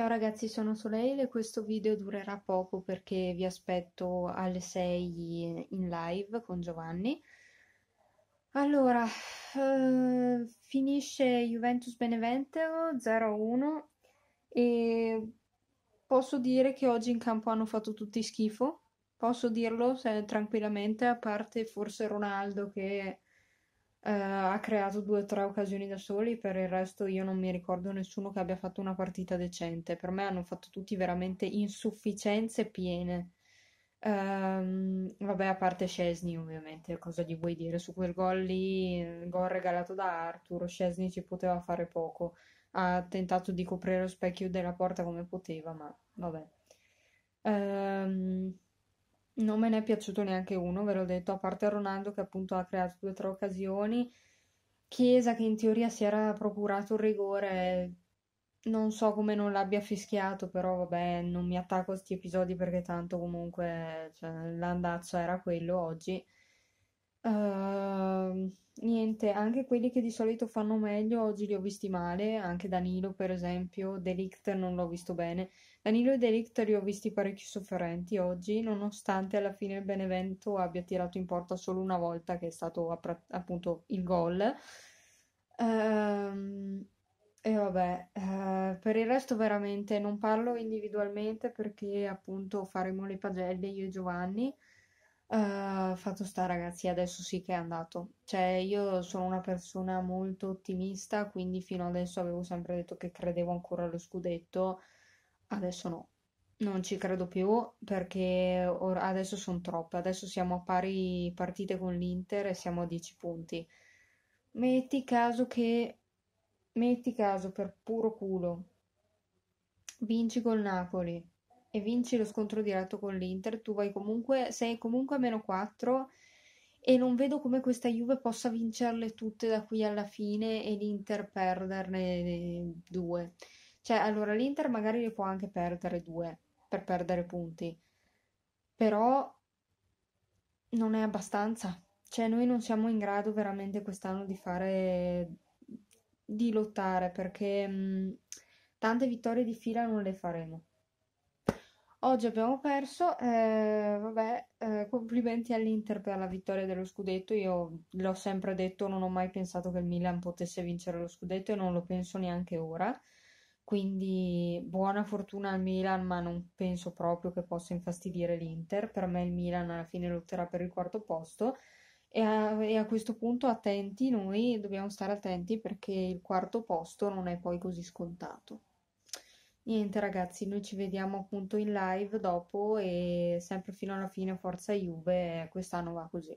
Ciao ragazzi, sono Soleil e questo video durerà poco perché vi aspetto alle 6 in live con Giovanni. Allora, eh, finisce Juventus Benevento 0-1 e posso dire che oggi in campo hanno fatto tutti schifo, posso dirlo se, tranquillamente, a parte forse Ronaldo che eh, ha creato due o tre occasioni da soli, per il resto io non mi ricordo nessuno che abbia fatto una partita decente. Per me hanno fatto tutti veramente insufficienze piene. Um, vabbè, a parte Scesni, ovviamente, cosa gli vuoi dire su quel gol lì? Eh, gol regalato da Arthur. Scesni ci poteva fare poco. Ha tentato di coprire lo specchio della porta come poteva, ma vabbè. Um, non me ne è piaciuto neanche uno, ve l'ho detto, a parte Ronaldo che appunto ha creato due o tre occasioni, Chiesa che in teoria si era procurato un rigore, non so come non l'abbia fischiato, però vabbè, non mi attacco a questi episodi perché tanto comunque cioè, l'andazzo era quello oggi. Ehm, niente, anche quelli che di solito fanno meglio oggi li ho visti male, anche Danilo per esempio, Delict non l'ho visto bene. Danilo e Delict li ho visti parecchio sofferenti oggi, nonostante alla fine il Benevento abbia tirato in porta solo una volta che è stato appra- appunto il gol. Ehm, e vabbè, eh, per il resto veramente non parlo individualmente perché appunto faremo le pagelle io e Giovanni. Ehm, fatto sta ragazzi, adesso sì che è andato. Cioè, io sono una persona molto ottimista, quindi fino adesso avevo sempre detto che credevo ancora allo scudetto, adesso no. Non ci credo più perché or- adesso sono troppe, adesso siamo a pari partite con l'Inter e siamo a 10 punti. Metti caso che metti caso per puro culo vinci col Napoli e vinci lo scontro diretto con l'Inter, tu vai comunque, sei comunque a meno 4 e non vedo come questa Juve possa vincerle tutte da qui alla fine e l'Inter perderne due. Cioè, allora l'Inter magari le può anche perdere due per perdere punti, però non è abbastanza. Cioè, noi non siamo in grado veramente quest'anno di fare di lottare perché mh, mm, tante vittorie di fila non le faremo. Oggi abbiamo perso, eh, vabbè, eh, complimenti all'Inter per la vittoria dello scudetto, io l'ho sempre detto, non ho mai pensato che il Milan potesse vincere lo scudetto e non lo penso neanche ora, quindi buona fortuna al Milan, ma non penso proprio che possa infastidire l'Inter, per me il Milan alla fine lotterà per il quarto posto e a, e a questo punto attenti, noi dobbiamo stare attenti perché il quarto posto non è poi così scontato. Niente ragazzi, noi ci vediamo appunto in live dopo e sempre fino alla fine Forza Juve, eh, quest'anno va così.